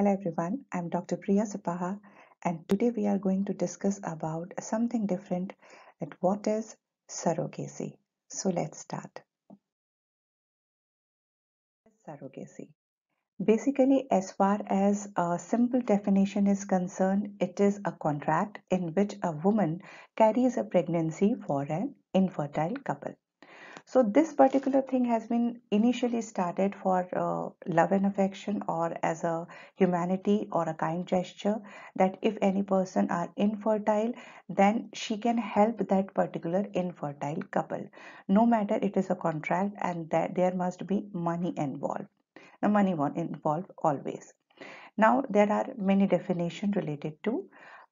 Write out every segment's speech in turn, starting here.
Hello everyone, I'm Dr. Priya Sapaha and today we are going to discuss about something different at what is surrogacy. So let's start. Surrogacy. Basically, as far as a simple definition is concerned, it is a contract in which a woman carries a pregnancy for an infertile couple. So this particular thing has been initially started for uh, love and affection or as a humanity or a kind gesture that if any person are infertile, then she can help that particular infertile couple. No matter it is a contract and that there must be money involved. The money one involved always. Now there are many definitions related to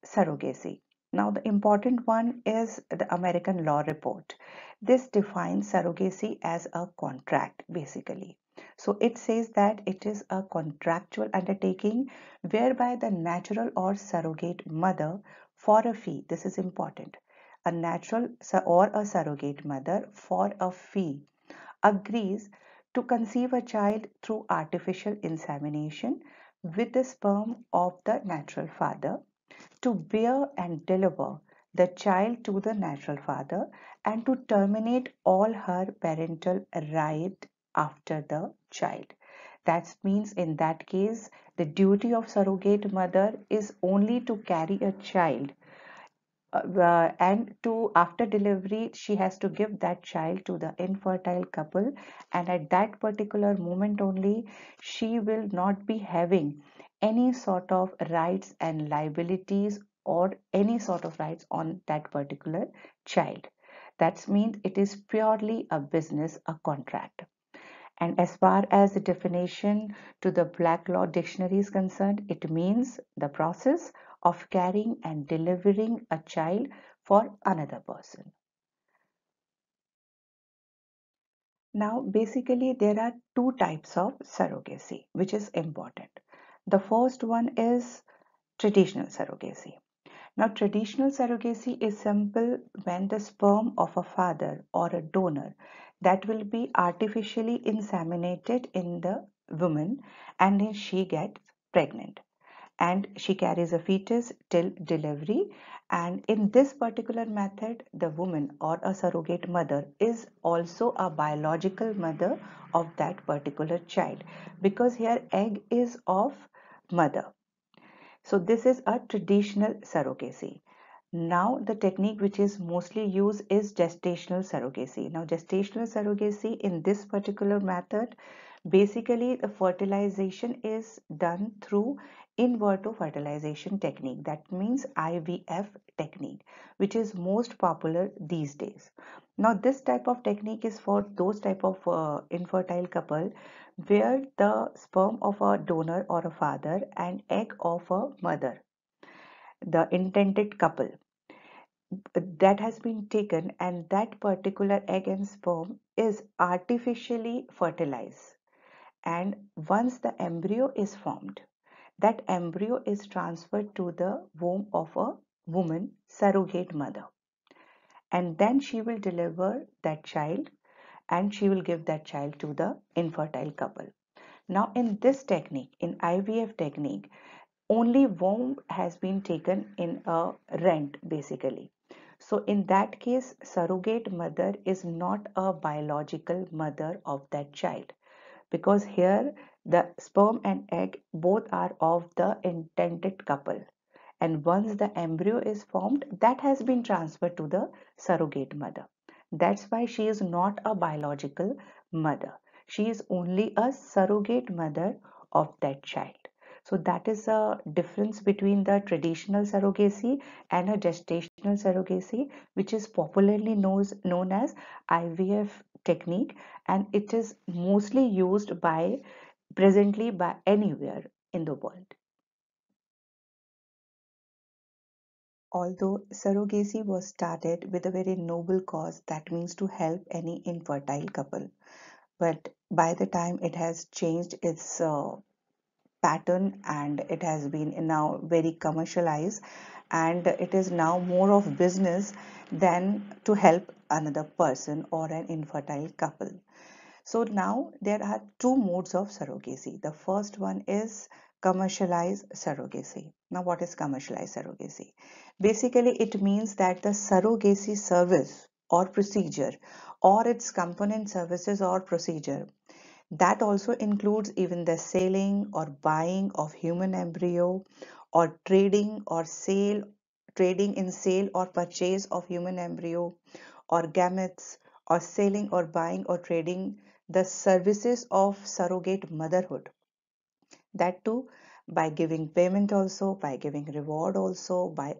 surrogacy. Now the important one is the American Law Report. This defines surrogacy as a contract basically. So it says that it is a contractual undertaking whereby the natural or surrogate mother for a fee, this is important, a natural or a surrogate mother for a fee agrees to conceive a child through artificial insemination with the sperm of the natural father to bear and deliver the child to the natural father and to terminate all her parental right after the child. That means in that case, the duty of surrogate mother is only to carry a child uh, uh and to after delivery she has to give that child to the infertile couple and at that particular moment only she will not be having any sort of rights and liabilities or any sort of rights on that particular child. That means it is purely a business, a contract. And as far as the definition to the Black Law Dictionary is concerned, it means the process of carrying and delivering a child for another person. Now, basically, there are two types of surrogacy, which is important. The first one is traditional surrogacy. Now, traditional surrogacy is simple when the sperm of a father or a donor that will be artificially inseminated in the woman and then she gets pregnant and she carries a fetus till delivery and in this particular method the woman or a surrogate mother is also a biological mother of that particular child because here egg is of mother so this is a traditional surrogacy now the technique which is mostly used is gestational surrogacy now gestational surrogacy in this particular method basically the fertilization is done through in vitro fertilization technique that means IVF technique which is most popular these days now this type of technique is for those type of uh, infertile couple where the sperm of a donor or a father and egg of a mother the intended couple that has been taken and that particular egg and sperm is artificially fertilized and once the embryo is formed that embryo is transferred to the womb of a woman surrogate mother and then she will deliver that child and she will give that child to the infertile couple. Now in this technique, in IVF technique, only womb has been taken in a rent basically. So in that case, surrogate mother is not a biological mother of that child because here the sperm and egg both are of the intended couple and once the embryo is formed that has been transferred to the surrogate mother. That's why she is not a biological mother. She is only a surrogate mother of that child. So that is a difference between the traditional surrogacy and a gestational surrogacy which is popularly knows, known as IVF technique and it is mostly used by presently by anywhere in the world. Although surrogacy was started with a very noble cause, that means to help any infertile couple, but by the time it has changed its uh, pattern and it has been now very commercialized and it is now more of business than to help another person or an infertile couple so now there are two modes of surrogacy. The first one is commercialized surrogacy. Now what is commercialized surrogacy? Basically it means that the surrogacy service or procedure or its component services or procedure that also includes even the selling or buying of human embryo or trading or sale trading in sale or purchase of human embryo or gametes or selling or buying or trading the services of surrogate motherhood that too by giving payment also by giving reward also by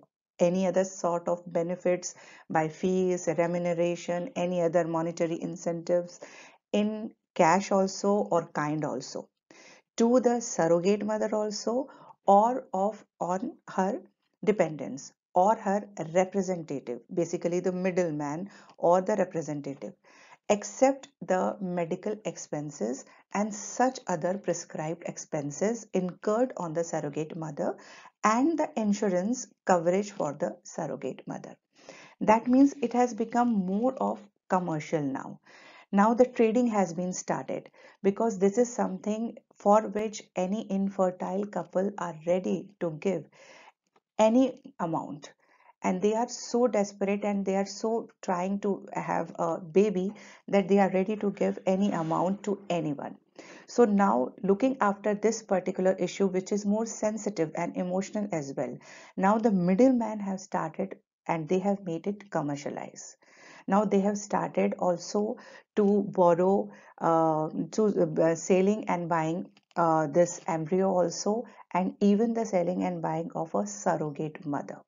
any other sort of benefits by fees remuneration any other monetary incentives in cash also or kind also to the surrogate mother also or of on her dependents or her representative basically the middleman or the representative except the medical expenses and such other prescribed expenses incurred on the surrogate mother and the insurance coverage for the surrogate mother. That means it has become more of commercial now. Now the trading has been started because this is something for which any infertile couple are ready to give any amount and they are so desperate and they are so trying to have a baby that they are ready to give any amount to anyone so now looking after this particular issue which is more sensitive and emotional as well now the middleman have started and they have made it commercialize now they have started also to borrow uh, to uh, selling and buying uh, this embryo also and even the selling and buying of a surrogate mother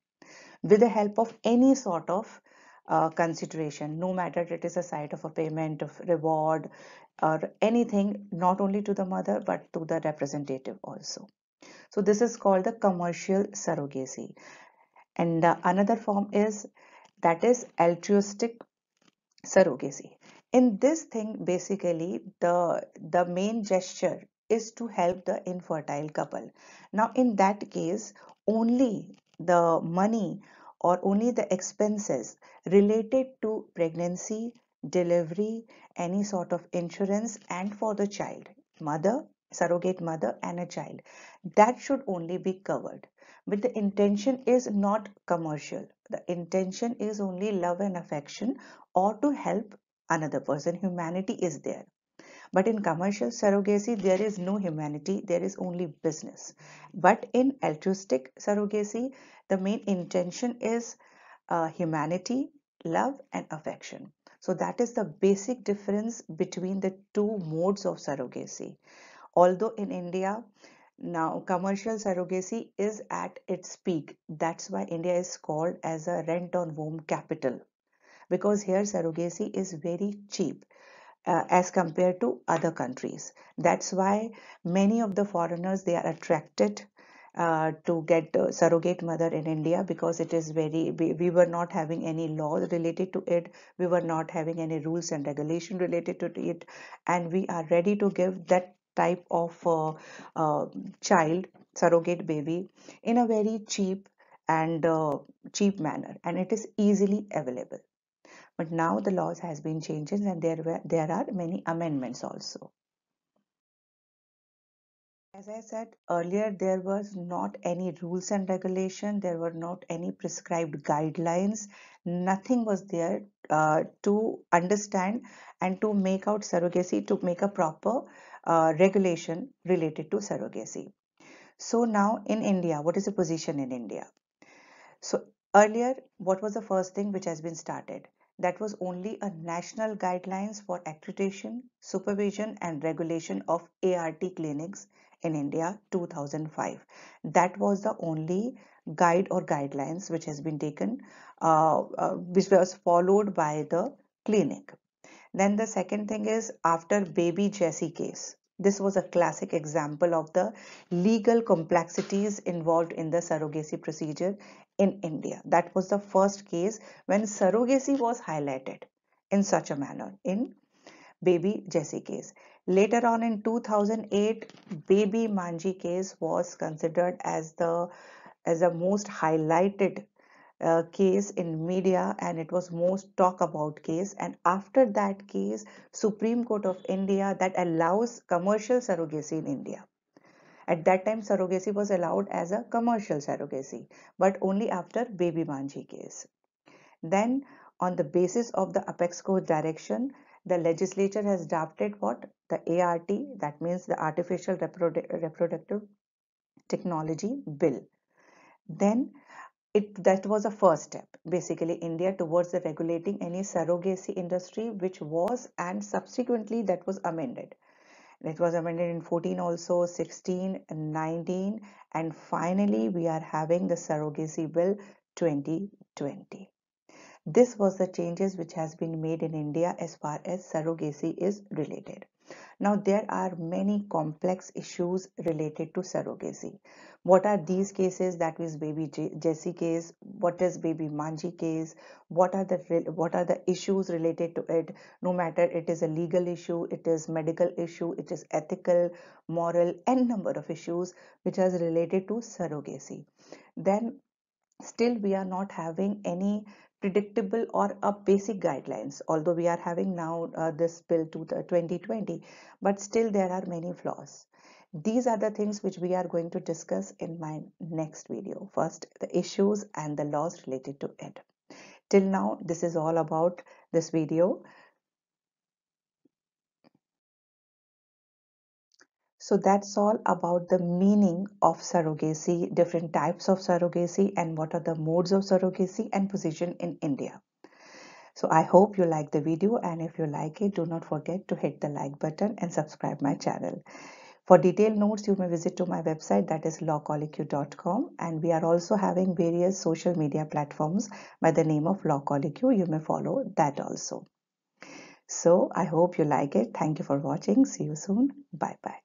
with the help of any sort of uh, consideration no matter it is a site of a payment of reward or anything not only to the mother but to the representative also so this is called the commercial surrogacy and uh, another form is that is altruistic surrogacy in this thing basically the the main gesture is to help the infertile couple now in that case only the money or only the expenses related to pregnancy, delivery, any sort of insurance, and for the child, mother, surrogate mother, and a child. That should only be covered. But the intention is not commercial. The intention is only love and affection or to help another person. Humanity is there. But in commercial surrogacy, there is no humanity, there is only business. But in altruistic surrogacy, the main intention is uh, humanity, love, and affection. So that is the basic difference between the two modes of surrogacy. Although in India, now commercial surrogacy is at its peak. That's why India is called as a rent on womb capital because here surrogacy is very cheap uh, as compared to other countries that's why many of the foreigners they are attracted uh, to get uh, surrogate mother in India because it is very we, we were not having any laws related to it we were not having any rules and regulation related to it and we are ready to give that type of uh, uh child surrogate baby in a very cheap and uh, cheap manner and it is easily available but now the laws has been changed and there, were, there are many amendments also. As I said earlier, there was not any rules and regulation. There were not any prescribed guidelines. Nothing was there uh, to understand and to make out surrogacy, to make a proper uh, regulation related to surrogacy. So now in India, what is the position in India? So earlier, what was the first thing which has been started? that was only a national guidelines for accreditation, supervision and regulation of ART clinics in India 2005. That was the only guide or guidelines which has been taken, uh, uh, which was followed by the clinic. Then the second thing is after baby Jessie case. This was a classic example of the legal complexities involved in the surrogacy procedure in India. That was the first case when surrogacy was highlighted in such a manner in baby Jesse case. Later on in 2008, baby Manji case was considered as the as the most highlighted uh, case in media and it was most talk about case and after that case supreme court of india that allows commercial surrogacy in india at that time surrogacy was allowed as a commercial surrogacy but only after baby manji case then on the basis of the apex court direction the legislature has drafted what the ART that means the artificial Reprodu reproductive technology bill then it that was a first step basically india towards the regulating any surrogacy industry which was and subsequently that was amended it was amended in 14 also 16 19 and finally we are having the surrogacy bill 2020 this was the changes which has been made in india as far as surrogacy is related now, there are many complex issues related to surrogacy. What are these cases? That is baby Jessie case. What is baby Manji case? What are the what are the issues related to it? No matter it is a legal issue, it is medical issue, it is ethical, moral, and number of issues which are related to surrogacy. Then still we are not having any predictable or a basic guidelines although we are having now uh, this bill to the 2020 but still there are many flaws these are the things which we are going to discuss in my next video first the issues and the laws related to it till now this is all about this video So that's all about the meaning of surrogacy, different types of surrogacy and what are the modes of surrogacy and position in India. So I hope you like the video and if you like it, do not forget to hit the like button and subscribe my channel. For detailed notes, you may visit to my website that is lawcolleq.com and we are also having various social media platforms by the name of lawcolleq. You may follow that also. So I hope you like it. Thank you for watching. See you soon. Bye bye.